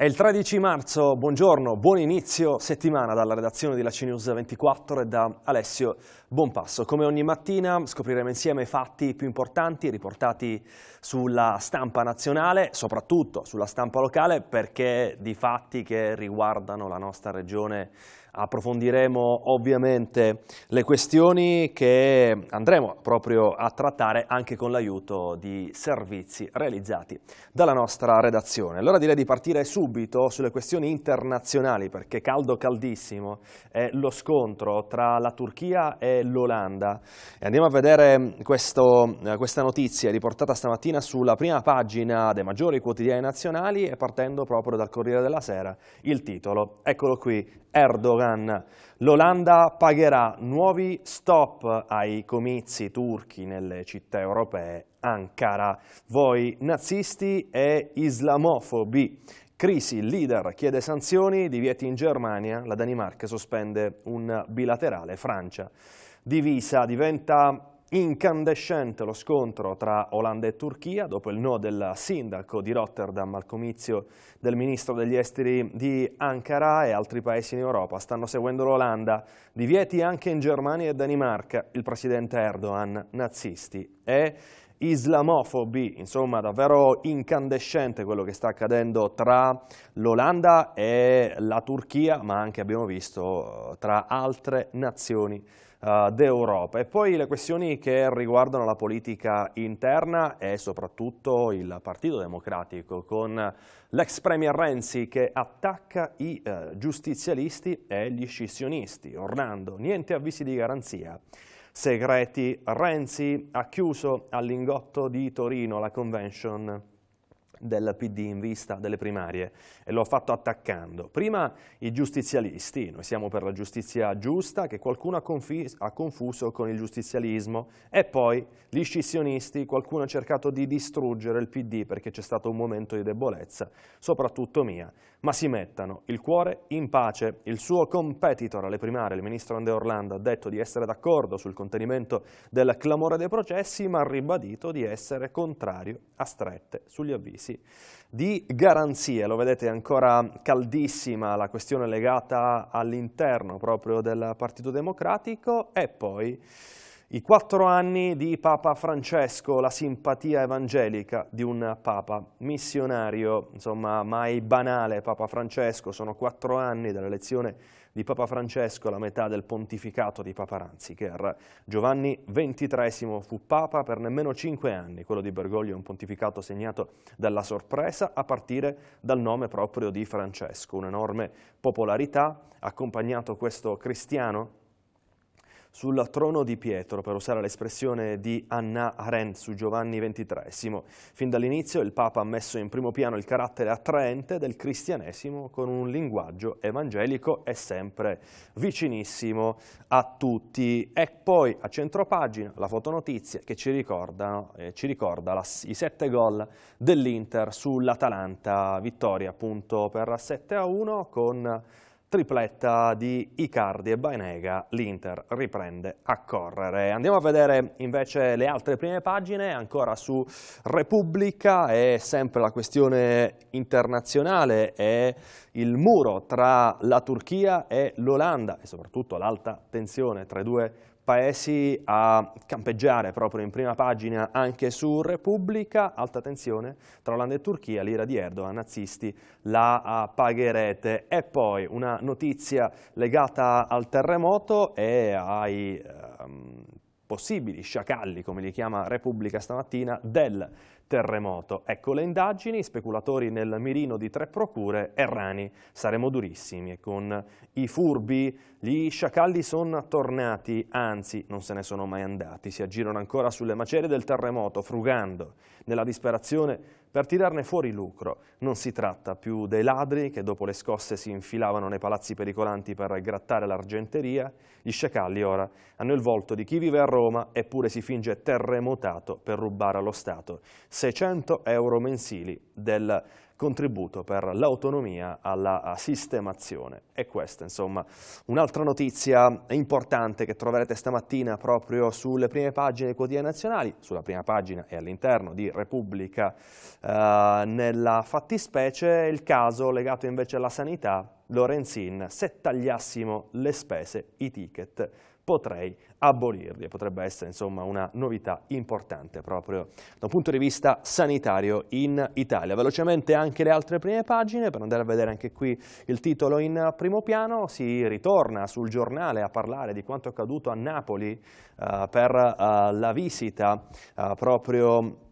È il 13 marzo, buongiorno, buon inizio settimana dalla redazione di La CNews 24 e da Alessio Bonpasso. Come ogni mattina scopriremo insieme i fatti più importanti riportati sulla stampa nazionale, soprattutto sulla stampa locale, perché di fatti che riguardano la nostra regione approfondiremo ovviamente le questioni che andremo proprio a trattare anche con l'aiuto di servizi realizzati dalla nostra redazione. Allora direi di partire subito sulle questioni internazionali perché caldo caldissimo è lo scontro tra la Turchia e l'Olanda. Andiamo a vedere questo, eh, questa notizia riportata stamattina sulla prima pagina dei maggiori quotidiani nazionali e partendo proprio dal Corriere della Sera il titolo. Eccolo qui, Erdogan. L'Olanda pagherà nuovi stop ai comizi turchi nelle città europee. Ankara, voi nazisti e islamofobi. Crisi, il leader chiede sanzioni, divieti in Germania, la Danimarca sospende un bilaterale, Francia divisa diventa Incandescente lo scontro tra Olanda e Turchia dopo il no del sindaco di Rotterdam al comizio del ministro degli esteri di Ankara e altri paesi in Europa stanno seguendo l'Olanda, divieti anche in Germania e Danimarca, il presidente Erdogan, nazisti e islamofobi, insomma davvero incandescente quello che sta accadendo tra l'Olanda e la Turchia, ma anche abbiamo visto tra altre nazioni eh, d'Europa. E poi le questioni che riguardano la politica interna e soprattutto il Partito Democratico con l'ex Premier Renzi che attacca i uh, giustizialisti e gli scissionisti. Orlando, niente avvisi di garanzia segreti. Renzi ha chiuso all'ingotto di Torino la convention del PD in vista delle primarie e lo ha fatto attaccando. Prima i giustizialisti, noi siamo per la giustizia giusta che qualcuno ha, ha, confuso con il giustizialismo e poi gli scissionisti, qualcuno ha cercato di distruggere il PD perché c'è stato un momento di debolezza, soprattutto mia, ma si mettano il cuore in pace. Il suo competitor alle primarie, il ministro Ande Orlando, ha detto di essere d'accordo sul contenimento del clamore dei processi, ma ha ribadito di essere contrario a strette sugli avvisi di garanzie. Lo vedete ancora caldissima la questione legata all'interno proprio del Partito Democratico e poi i quattro anni di Papa Francesco, la simpatia evangelica di un Papa missionario, insomma mai banale Papa Francesco, sono quattro anni dall'elezione di Papa Francesco alla metà del pontificato di Papa Ranziger. Giovanni XXIII fu Papa per nemmeno cinque anni, quello di Bergoglio è un pontificato segnato dalla sorpresa a partire dal nome proprio di Francesco, un'enorme popolarità, accompagnato questo cristiano sul trono di Pietro, per usare l'espressione di Anna Arendt su Giovanni XXIII. Fin dall'inizio il Papa ha messo in primo piano il carattere attraente del cristianesimo con un linguaggio evangelico e sempre vicinissimo a tutti. E poi a centropagina la fotonotizia che ci, ricordano, eh, ci ricorda la, i sette gol dell'Inter sull'Atalanta, vittoria appunto per 7 a 1 con tripletta di Icardi e Bainega, l'Inter riprende a correre. Andiamo a vedere invece le altre prime pagine, ancora su Repubblica, è sempre la questione internazionale, è il muro tra la Turchia e l'Olanda e soprattutto l'alta tensione tra i due Paesi a campeggiare proprio in prima pagina anche su Repubblica, alta tensione tra Olanda e Turchia, l'ira di Erdogan, nazisti, la pagherete. E poi una notizia legata al terremoto e ai um, possibili sciacalli, come li chiama Repubblica stamattina, del terremoto. Ecco le indagini, speculatori nel mirino di tre procure, Errani, saremo durissimi e con i furbi gli sciacalli sono tornati, anzi non se ne sono mai andati, si aggirano ancora sulle macerie del terremoto, frugando nella disperazione per tirarne fuori lucro. Non si tratta più dei ladri che dopo le scosse si infilavano nei palazzi pericolanti per grattare l'argenteria, gli sciacalli ora hanno il volto di chi vive a Roma eppure si finge terremotato per rubare allo Stato. 600 euro mensili del contributo per l'autonomia alla sistemazione. E questa, insomma, un'altra notizia importante che troverete stamattina proprio sulle prime pagine dei quotidiani nazionali, sulla prima pagina e all'interno di Repubblica, eh, nella fattispecie, il caso legato invece alla sanità, Lorenzin, se tagliassimo le spese, i ticket potrei abolirli. Potrebbe essere insomma una novità importante proprio da un punto di vista sanitario in Italia. Velocemente anche le altre prime pagine per andare a vedere anche qui il titolo in primo piano. Si ritorna sul giornale a parlare di quanto accaduto a Napoli eh, per eh, la visita eh, proprio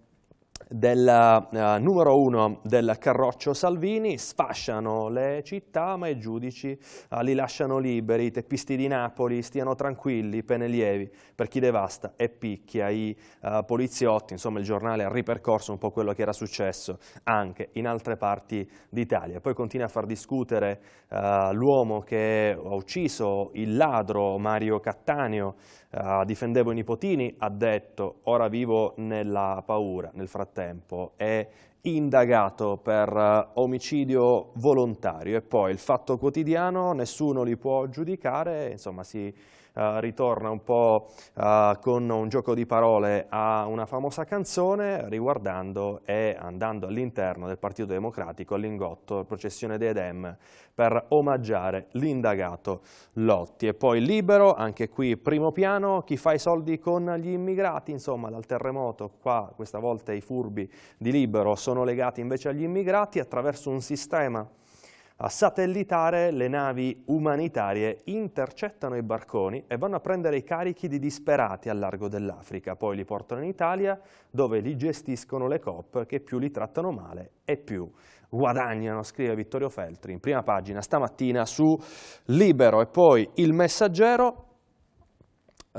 del uh, numero uno del Carroccio Salvini, sfasciano le città ma i giudici uh, li lasciano liberi, i teppisti di Napoli stiano tranquilli, pene lievi per chi devasta e picchia i uh, poliziotti, insomma il giornale ha ripercorso un po' quello che era successo anche in altre parti d'Italia. Poi continua a far discutere eh, l'uomo che ha ucciso il ladro Mario Cattaneo, Uh, difendevo i nipotini, ha detto, ora vivo nella paura nel frattempo e indagato per eh, omicidio volontario e poi il fatto quotidiano, nessuno li può giudicare, insomma si uh, ritorna un po' uh, con un gioco di parole a una famosa canzone riguardando e andando all'interno del Partito Democratico all'ingotto processione dei Dem per omaggiare l'indagato Lotti e poi libero, anche qui primo piano, chi fa i soldi con gli immigrati, insomma dal terremoto qua questa volta i furbi di libero sono sono legati invece agli immigrati attraverso un sistema a satellitare le navi umanitarie intercettano i barconi e vanno a prendere i carichi di disperati al largo dell'Africa, poi li portano in Italia dove li gestiscono le COP che più li trattano male e più guadagnano, scrive Vittorio Feltri in prima pagina stamattina su Libero e poi il messaggero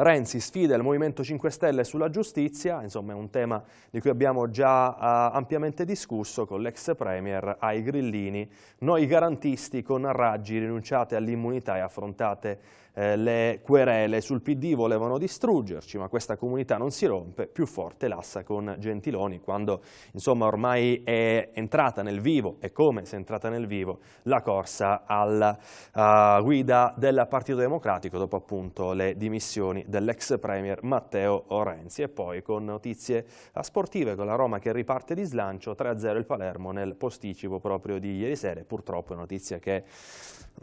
Renzi sfida il Movimento 5 Stelle sulla giustizia, insomma è un tema di cui abbiamo già uh, ampiamente discusso con l'ex Premier ai grillini. Noi garantisti con raggi rinunciate all'immunità e affrontate eh, le querele sul PD volevano distruggerci, ma questa comunità non si rompe, più forte l'assa con Gentiloni, quando insomma ormai è entrata nel vivo, e come se è entrata nel vivo, la corsa alla uh, guida del Partito Democratico, dopo appunto le dimissioni dell'ex Premier Matteo Renzi. E poi con notizie sportive, con la Roma che riparte di slancio, 3-0 il Palermo nel posticipo proprio di ieri sera, purtroppo è notizia che,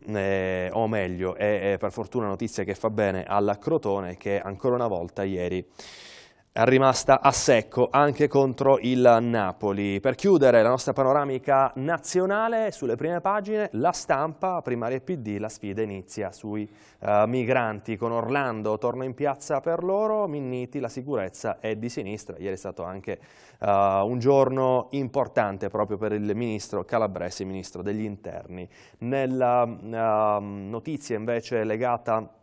eh, o meglio, è, è per fortuna notizia che fa bene alla Crotone che ancora una volta ieri rimasta a secco anche contro il Napoli. Per chiudere la nostra panoramica nazionale, sulle prime pagine, la stampa, primaria PD, la sfida inizia sui uh, migranti, con Orlando torna in piazza per loro, Minniti, la sicurezza è di sinistra, ieri è stato anche uh, un giorno importante proprio per il ministro Calabresi, ministro degli interni. Nella uh, notizia invece legata a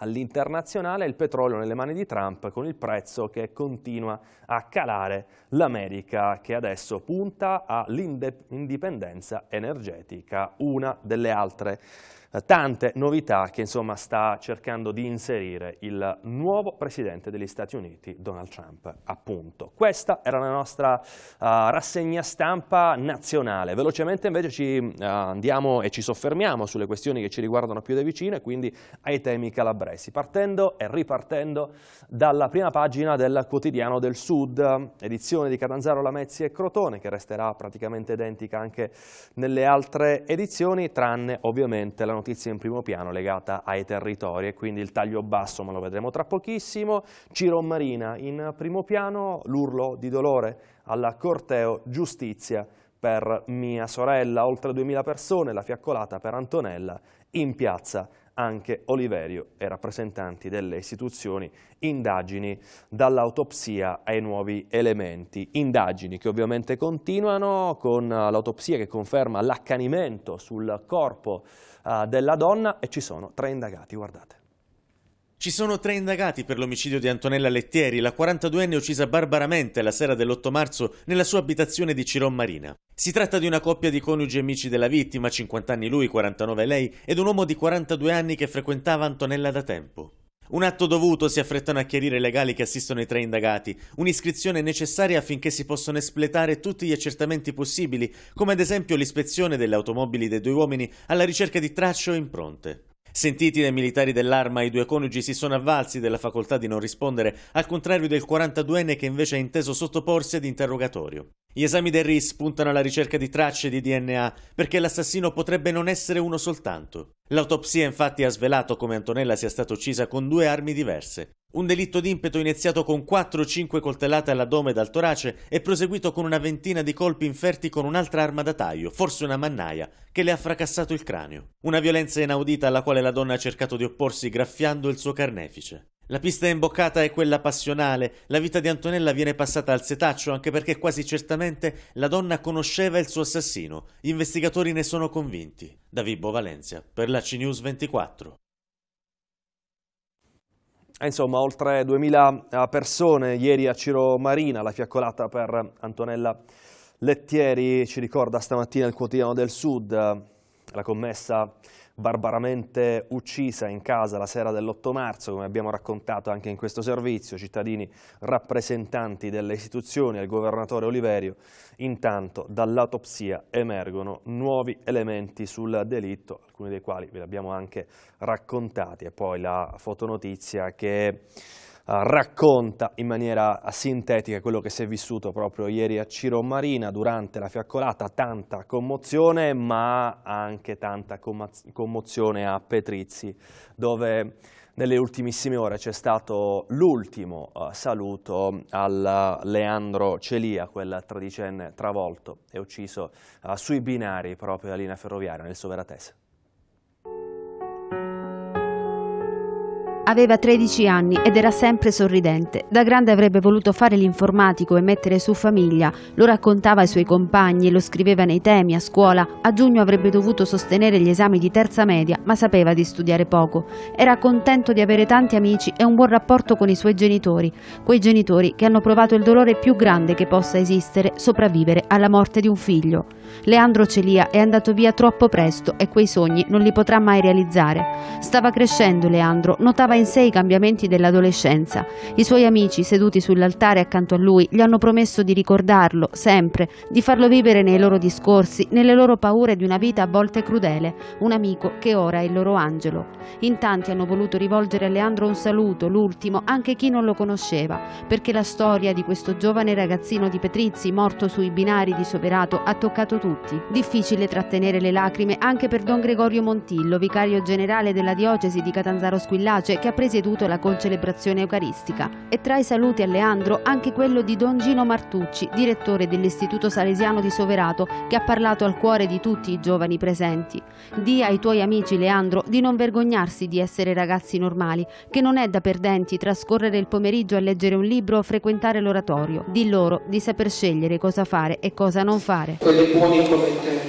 all'internazionale il petrolio nelle mani di Trump con il prezzo che continua a calare l'America che adesso punta all'indipendenza energetica, una delle altre eh, tante novità che insomma sta cercando di inserire il nuovo presidente degli Stati Uniti, Donald Trump, appunto. Questa era la nostra uh, rassegna stampa nazionale. Velocemente invece ci uh, andiamo e ci soffermiamo sulle questioni che ci riguardano più da vicino e quindi ai temi calabresi, partendo e ripartendo dalla prima pagina del quotidiano del Sud, edizione di Catanzaro, Lamezzi e Crotone, che resterà praticamente identica anche nelle altre edizioni, tranne ovviamente la notizia in primo piano legata ai territori e quindi il taglio basso, ma lo vedremo tra pochissimo. Ciro Marina in primo piano, l'urlo di dolore alla corteo giustizia per mia sorella, oltre 2000 persone, la fiaccolata per Antonella in piazza anche Oliverio e rappresentanti delle istituzioni, indagini dall'autopsia ai nuovi elementi, indagini che ovviamente continuano con eh, l'autopsia che conferma l'accanimento sul corpo uh, della donna e ci sono tre indagati, guardate. Ci sono tre indagati per l'omicidio di Antonella Lettieri, la 42enne uccisa barbaramente la sera dell'8 marzo nella sua abitazione di Ciron Marina. Si tratta di una coppia di coniugi e amici della vittima, 50 anni lui, 49 lei, ed un uomo di 42 anni che frequentava Antonella da tempo. Un atto dovuto si affrettano a chiarire i legali che assistono i tre indagati, un'iscrizione necessaria affinché si possano espletare tutti gli accertamenti possibili, come ad esempio l'ispezione delle automobili dei due uomini alla ricerca di tracce o impronte. Sentiti dai militari dell'arma, i due coniugi si sono avvalsi della facoltà di non rispondere, al contrario del 42enne che invece ha inteso sottoporsi ad interrogatorio. Gli esami del RIS puntano alla ricerca di tracce di DNA perché l'assassino potrebbe non essere uno soltanto. L'autopsia infatti ha svelato come Antonella sia stata uccisa con due armi diverse. Un delitto d'impeto iniziato con 4-5 coltellate all'addome dal torace e proseguito con una ventina di colpi inferti con un'altra arma da taglio, forse una mannaia, che le ha fracassato il cranio. Una violenza inaudita alla quale la donna ha cercato di opporsi graffiando il suo carnefice. La pista imboccata è quella passionale. La vita di Antonella viene passata al setaccio anche perché quasi certamente la donna conosceva il suo assassino. Gli investigatori ne sono convinti. Da Vibbo Valencia, per la CNews 24 insomma, oltre 2.000 eh, persone ieri a Ciro Marina, la fiaccolata per Antonella Lettieri, ci ricorda stamattina il quotidiano del Sud, eh, la commessa barbaramente uccisa in casa la sera dell'8 marzo, come abbiamo raccontato anche in questo servizio, cittadini rappresentanti delle istituzioni e il governatore Oliverio, intanto dall'autopsia emergono nuovi elementi sul delitto, alcuni dei quali ve li abbiamo anche raccontati e poi la fotonotizia che eh, racconta in maniera sintetica quello che si è vissuto proprio ieri a Ciro Marina durante la fiaccolata, tanta commozione ma anche tanta commozione a Petrizzi dove nelle ultimissime ore c'è stato l'ultimo uh, saluto al Leandro Celia, quel tredicenne travolto e ucciso uh, sui binari proprio della linea ferroviaria nel Soveratese. Aveva 13 anni ed era sempre sorridente. Da grande avrebbe voluto fare l'informatico e mettere su famiglia. Lo raccontava ai suoi compagni, e lo scriveva nei temi a scuola. A giugno avrebbe dovuto sostenere gli esami di terza media, ma sapeva di studiare poco. Era contento di avere tanti amici e un buon rapporto con i suoi genitori, quei genitori che hanno provato il dolore più grande che possa esistere, sopravvivere alla morte di un figlio. Leandro Celia è andato via troppo presto e quei sogni non li potrà mai realizzare. Stava crescendo Leandro, notava in sé i cambiamenti dell'adolescenza. I suoi amici, seduti sull'altare accanto a lui, gli hanno promesso di ricordarlo, sempre, di farlo vivere nei loro discorsi, nelle loro paure di una vita a volte crudele, un amico che ora è il loro angelo. In tanti hanno voluto rivolgere a Leandro un saluto, l'ultimo, anche chi non lo conosceva, perché la storia di questo giovane ragazzino di Petrizzi, morto sui binari di Soverato, ha toccato tutti. Difficile trattenere le lacrime anche per Don Gregorio Montillo, vicario generale della diocesi di Catanzaro Squillace, che che ha presieduto la concelebrazione eucaristica e tra i saluti a Leandro anche quello di Don Gino Martucci, direttore dell'Istituto Salesiano di Soverato, che ha parlato al cuore di tutti i giovani presenti. Di ai tuoi amici Leandro di non vergognarsi di essere ragazzi normali, che non è da perdenti trascorrere il pomeriggio a leggere un libro o frequentare l'oratorio. Di loro di saper scegliere cosa fare e cosa non fare. Quelli buoni come te,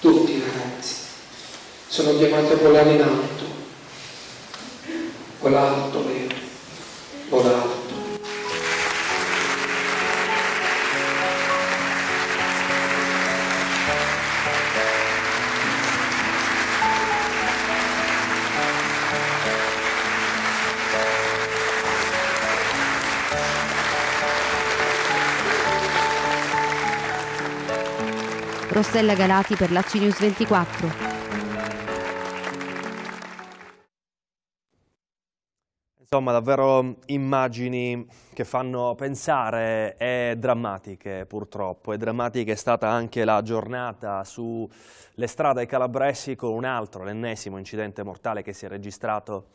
tutti i ragazzi, sono chiamati a volare in alto volato bene, volato. Rossella Galati per la CNews 24. Insomma, davvero immagini che fanno pensare e drammatiche purtroppo, e drammatica è stata anche la giornata sulle strade calabresi con un altro, l'ennesimo incidente mortale che si è registrato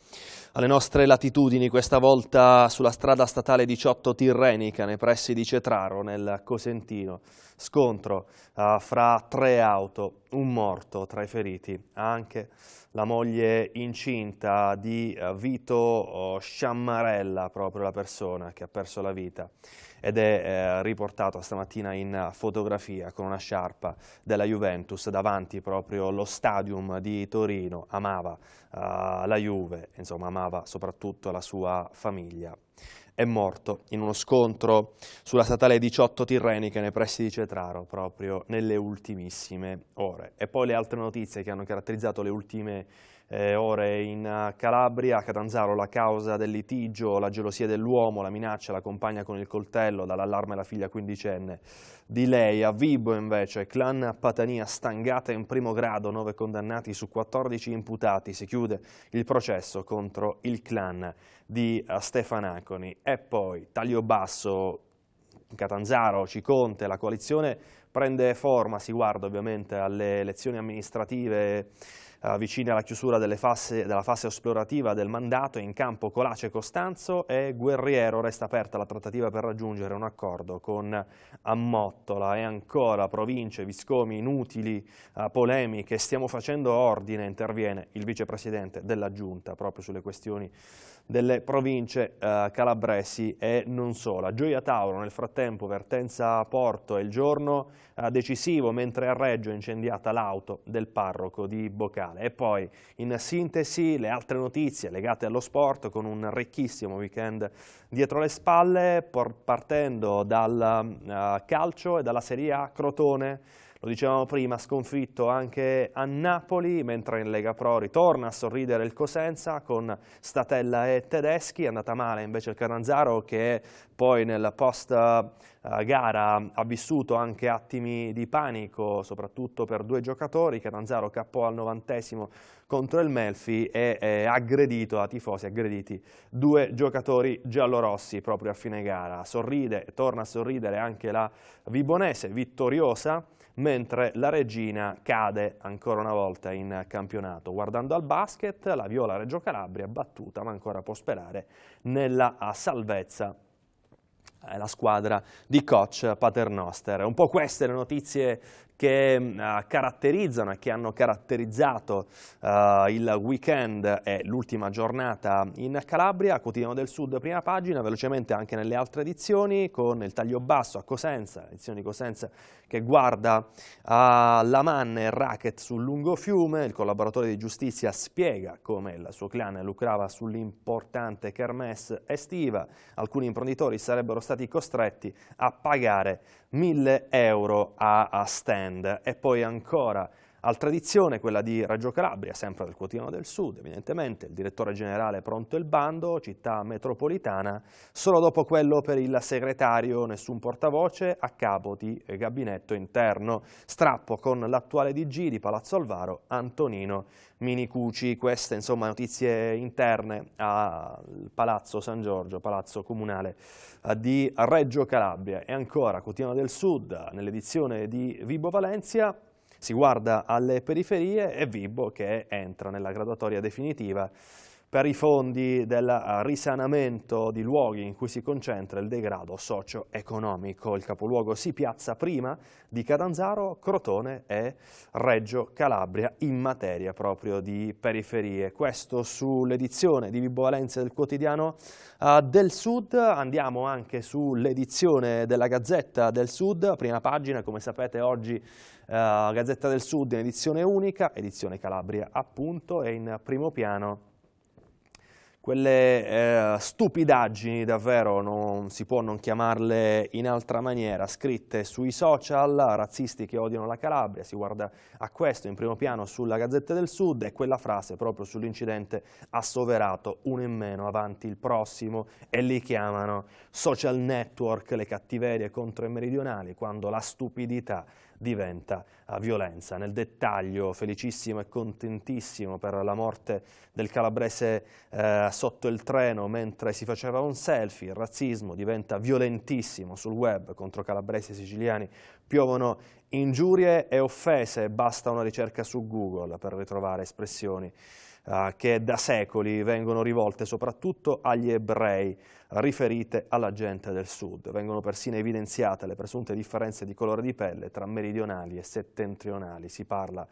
alle nostre latitudini, questa volta sulla strada statale 18 Tirrenica, nei pressi di Cetraro, nel Cosentino. Scontro uh, fra tre auto, un morto tra i feriti, anche la moglie incinta di uh, Vito oh, Sciammarella, proprio la persona che ha perso la vita ed è eh, riportato stamattina in fotografia con una sciarpa della Juventus davanti proprio allo stadium di Torino. Amava eh, la Juve, insomma amava soprattutto la sua famiglia è morto in uno scontro sulla statale 18 Tirrenica nei pressi di Cetraro proprio nelle ultimissime ore. E poi le altre notizie che hanno caratterizzato le ultime eh, ore in eh, Calabria, a Catanzaro la causa del litigio, la gelosia dell'uomo, la minaccia, la compagna con il coltello, dall'allarme alla figlia quindicenne di lei. A Vibo invece, clan Patania stangata in primo grado, 9 condannati su 14 imputati, si chiude il processo contro il clan di eh, Stefanaconi. E poi taglio basso, Catanzaro, Ciconte, la coalizione prende forma, si guarda ovviamente alle elezioni amministrative eh, vicini alla chiusura fase, della fase esplorativa del mandato in campo Colace Costanzo e Guerriero resta aperta la trattativa per raggiungere un accordo con Ammottola e ancora province, viscomi, inutili eh, polemiche, stiamo facendo ordine, interviene il vicepresidente della Giunta proprio sulle questioni delle province eh, calabresi e non sola. Gioia Tauro nel frattempo vertenza a Porto è il giorno eh, decisivo mentre a Reggio è incendiata l'auto del parroco di Bocale. E poi in sintesi le altre notizie legate allo sport con un ricchissimo weekend dietro le spalle partendo dal eh, calcio e dalla Serie A Crotone lo dicevamo prima, sconfitto anche a Napoli, mentre in Lega Pro ritorna a sorridere il Cosenza con Statella e Tedeschi, è andata male invece il Caranzaro che poi nel post eh, gara ha vissuto anche attimi di panico, soprattutto per due giocatori, Caranzaro cappò al novantesimo contro il Melfi e è aggredito a tifosi, aggrediti due giocatori giallorossi proprio a fine gara. Sorride, torna a sorridere anche la Vibonese, vittoriosa, mentre la Regina cade ancora una volta in campionato. Guardando al basket, la Viola Reggio Calabria battuta, ma ancora può sperare, nella salvezza eh, la squadra di coach Paternoster. Un po' queste le notizie che uh, caratterizzano e che hanno caratterizzato uh, il weekend e l'ultima giornata in Calabria, quotidiano del Sud, prima pagina, velocemente anche nelle altre edizioni, con il taglio basso a Cosenza, edizione di Cosenza che guarda alla eh, manna e il racket sul lungo fiume, il collaboratore di giustizia spiega come il suo clan lucrava sull'importante kermesse estiva, alcuni imprenditori sarebbero stati costretti a pagare 1000 euro a, a stand e poi ancora Altra edizione, quella di Reggio Calabria, sempre del Quotidiano del Sud, evidentemente, il direttore generale pronto il bando, città metropolitana, solo dopo quello per il segretario, nessun portavoce, a capo di gabinetto interno. Strappo con l'attuale DG di Palazzo Alvaro, Antonino Minicucci. Queste, insomma, notizie interne al Palazzo San Giorgio, Palazzo Comunale eh, di Reggio Calabria. E ancora, Quotidiano del Sud, nell'edizione di Vibo Valencia, si guarda alle periferie e Vibbo che entra nella graduatoria definitiva per i fondi del eh, risanamento di luoghi in cui si concentra il degrado socio-economico. Il capoluogo si piazza prima di Catanzaro, Crotone e Reggio Calabria in materia proprio di periferie. Questo sull'edizione di Vibo Valenze del quotidiano uh, del Sud. Andiamo anche sull'edizione della Gazzetta del Sud, prima pagina come sapete oggi Uh, Gazzetta del Sud in edizione unica, edizione Calabria appunto, e in primo piano quelle eh, stupidaggini, davvero non si può non chiamarle in altra maniera, scritte sui social, razzisti che odiano la Calabria, si guarda a questo in primo piano sulla Gazzetta del Sud e quella frase proprio sull'incidente assoverato, uno in meno, avanti il prossimo e li chiamano social network, le cattiverie contro i meridionali, quando la stupidità diventa eh, violenza. Nel dettaglio, felicissimo e contentissimo per la morte del calabrese eh, sotto il treno mentre si faceva un selfie, il razzismo diventa violentissimo sul web contro calabresi e siciliani, piovono ingiurie e offese, basta una ricerca su Google per ritrovare espressioni eh, che da secoli vengono rivolte soprattutto agli ebrei, riferite alla gente del sud. Vengono persino evidenziate le presunte differenze di colore di pelle tra meridionali e settentrionali. Si parla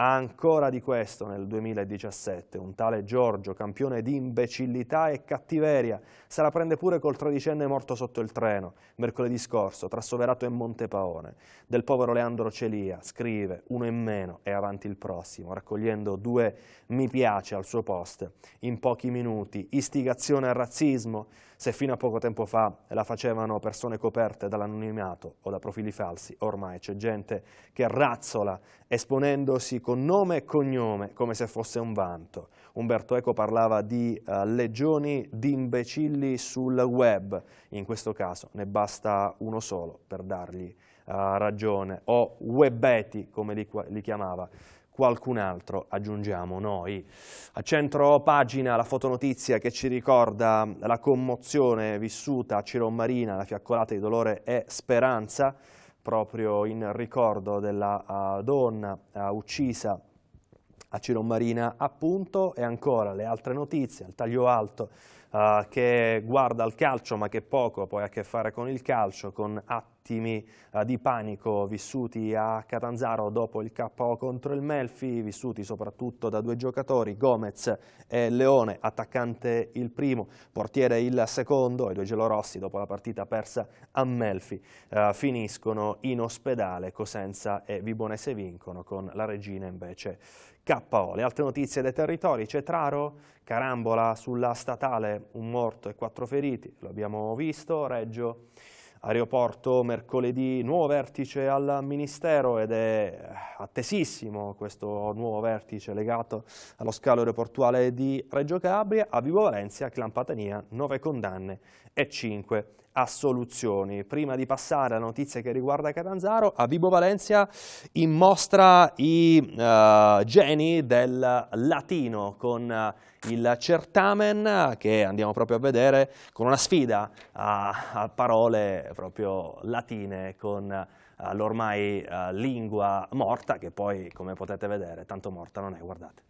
ancora di questo nel 2017, un tale Giorgio, campione di imbecillità e cattiveria, se la prende pure col tredicenne morto sotto il treno, mercoledì scorso, tra Soverato e Montepaone. Del povero Leandro Celia, scrive, uno in meno e avanti il prossimo, raccogliendo due mi piace al suo post. In pochi minuti, istigazione al razzismo, se fino a poco tempo fa la facevano persone coperte dall'anonimato o da profili falsi, ormai c'è gente che razzola esponendosi con nome e cognome come se fosse un vanto. Umberto Eco parlava di uh, legioni di imbecilli sul web, in questo caso ne basta uno solo per dargli uh, ragione, o webbeti come li, li chiamava qualcun altro, aggiungiamo noi. A centro pagina la fotonotizia che ci ricorda la commozione vissuta a Ciro Marina, la fiaccolata di dolore e speranza, proprio in ricordo della uh, donna uh, uccisa a Ciro Marina appunto e ancora le altre notizie, il taglio alto uh, che guarda al calcio ma che poco poi ha a che fare con il calcio, con atti attimi eh, di panico vissuti a Catanzaro dopo il KO contro il Melfi, vissuti soprattutto da due giocatori, Gomez e Leone, attaccante il primo, portiere il secondo, i due gelorossi dopo la partita persa a Melfi eh, finiscono in ospedale, Cosenza e Vibonese vincono con la regina invece KO. Le altre notizie dei territori, Cetraro, Carambola sulla statale, un morto e quattro feriti, lo abbiamo visto, Reggio aeroporto mercoledì nuovo vertice al Ministero ed è eh, attesissimo questo nuovo vertice legato allo scalo aeroportuale di Reggio Calabria, a Vivo Valencia, Clampatania, 9 condanne e 5 a soluzioni. Prima di passare alla notizia che riguarda Catanzaro, a Vibo Valencia in mostra i uh, geni del latino con eh, il certamen che andiamo proprio a vedere con una sfida a, a parole proprio latine con eh, l'ormai uh, lingua morta che poi come potete vedere tanto morta non è, guardate.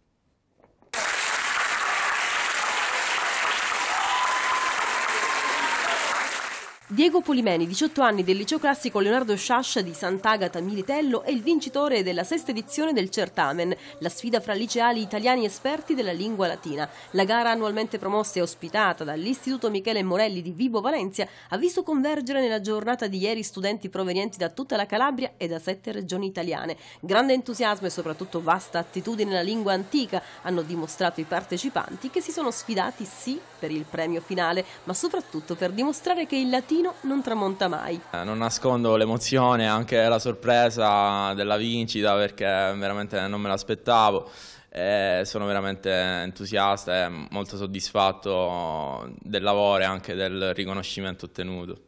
Diego Polimeni, 18 anni del liceo classico Leonardo Sciascia di Sant'Agata Militello, è il vincitore della sesta edizione del Certamen, la sfida fra liceali italiani esperti della lingua latina. La gara annualmente promossa e ospitata dall'Istituto Michele Morelli di Vibo Valencia ha visto convergere nella giornata di ieri studenti provenienti da tutta la Calabria e da sette regioni italiane. Grande entusiasmo e soprattutto vasta attitudine alla lingua antica hanno dimostrato i partecipanti che si sono sfidati sì per il premio finale, ma soprattutto per dimostrare che il latino Torino non tramonta mai. Eh, non nascondo l'emozione, anche la sorpresa della vincita perché veramente non me l'aspettavo. E sono veramente entusiasta e molto soddisfatto del lavoro e anche del riconoscimento ottenuto.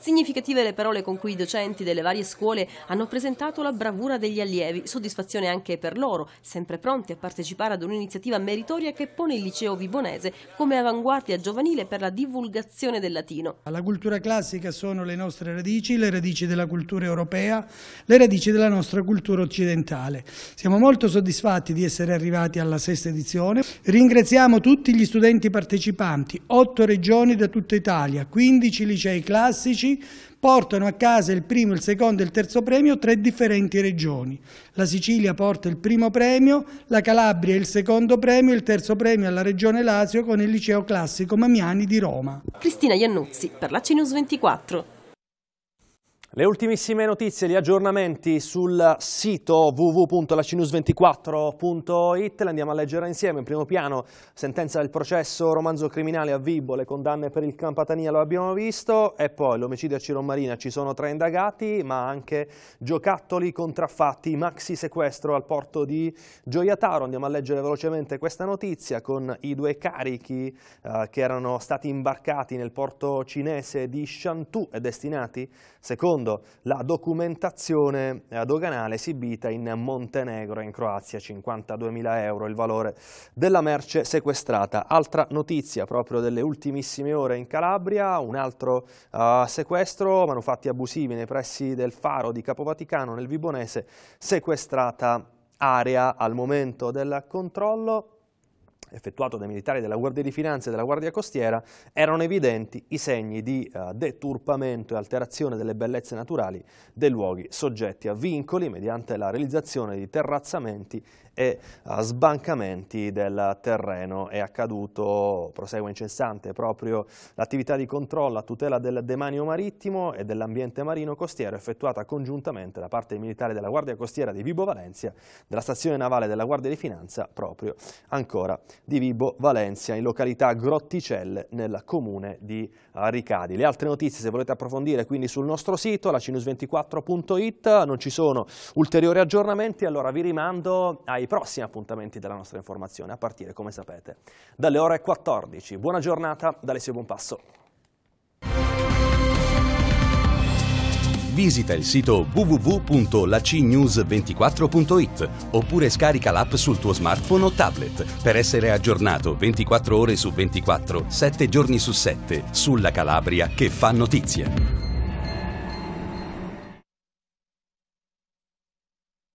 Significative le parole con cui i docenti delle varie scuole hanno presentato la bravura degli allievi, soddisfazione anche per loro, sempre pronti a partecipare ad un'iniziativa meritoria che pone il liceo vibonese come avanguardia giovanile per la divulgazione del latino. La cultura classica sono le nostre radici, le radici della cultura europea, le radici della nostra cultura occidentale. Siamo molto soddisfatti di essere arrivati alla sesta edizione. Ringraziamo tutti gli studenti partecipanti, otto regioni da tutta Italia, 15 licei classici, sindaci, portano a casa il primo, il secondo e il terzo premio tre differenti regioni. La Sicilia porta il primo premio, la Calabria il secondo premio e il terzo premio alla Regione Lazio con il Liceo Classico Mamiani di Roma. Cristina Iannuzzi per la CNews 24. Le ultimissime notizie, gli aggiornamenti sul sito wwwlacinus 24it le andiamo a leggere insieme. In primo piano, sentenza del processo romanzo criminale a Vibo, le condanne per il Campatania lo abbiamo visto, e poi l'omicidio a Ciro Marina, ci sono tre indagati, ma anche giocattoli contraffatti, maxi sequestro al porto di Gioiataro. Andiamo a leggere velocemente questa notizia con i due carichi eh, che erano stati imbarcati nel porto cinese di Shantou e destinati, secondo secondo la documentazione eh, doganale esibita in Montenegro e in Croazia, 52.000 euro il valore della merce sequestrata. Altra notizia proprio delle ultimissime ore in Calabria, un altro uh, sequestro, manufatti abusivi nei pressi del faro di Capo Vaticano nel Vibonese, sequestrata area al momento del controllo effettuato dai militari della Guardia di Finanza e della Guardia Costiera, erano evidenti i segni di uh, deturpamento e alterazione delle bellezze naturali dei luoghi soggetti a vincoli mediante la realizzazione di terrazzamenti e eh, sbancamenti del terreno. È accaduto, prosegue incessante, proprio l'attività di controllo a tutela del demanio marittimo e dell'ambiente marino costiero effettuata congiuntamente da parte militare della Guardia Costiera di Vibo Valencia, della stazione navale della Guardia di Finanza proprio ancora di Vibo Valencia in località Grotticelle nel comune di Ricadi. Le altre notizie se volete approfondire quindi sul nostro sito la cinus 24it non ci sono ulteriori aggiornamenti, allora vi rimando ai prossimi appuntamenti della nostra informazione, a partire, come sapete, dalle ore 14. Buona giornata, da buon passo. Visita il sito www.lacnews24.it oppure scarica l'app sul tuo smartphone o tablet per essere aggiornato 24 ore su 24, 7 giorni su 7 sulla Calabria che fa notizie.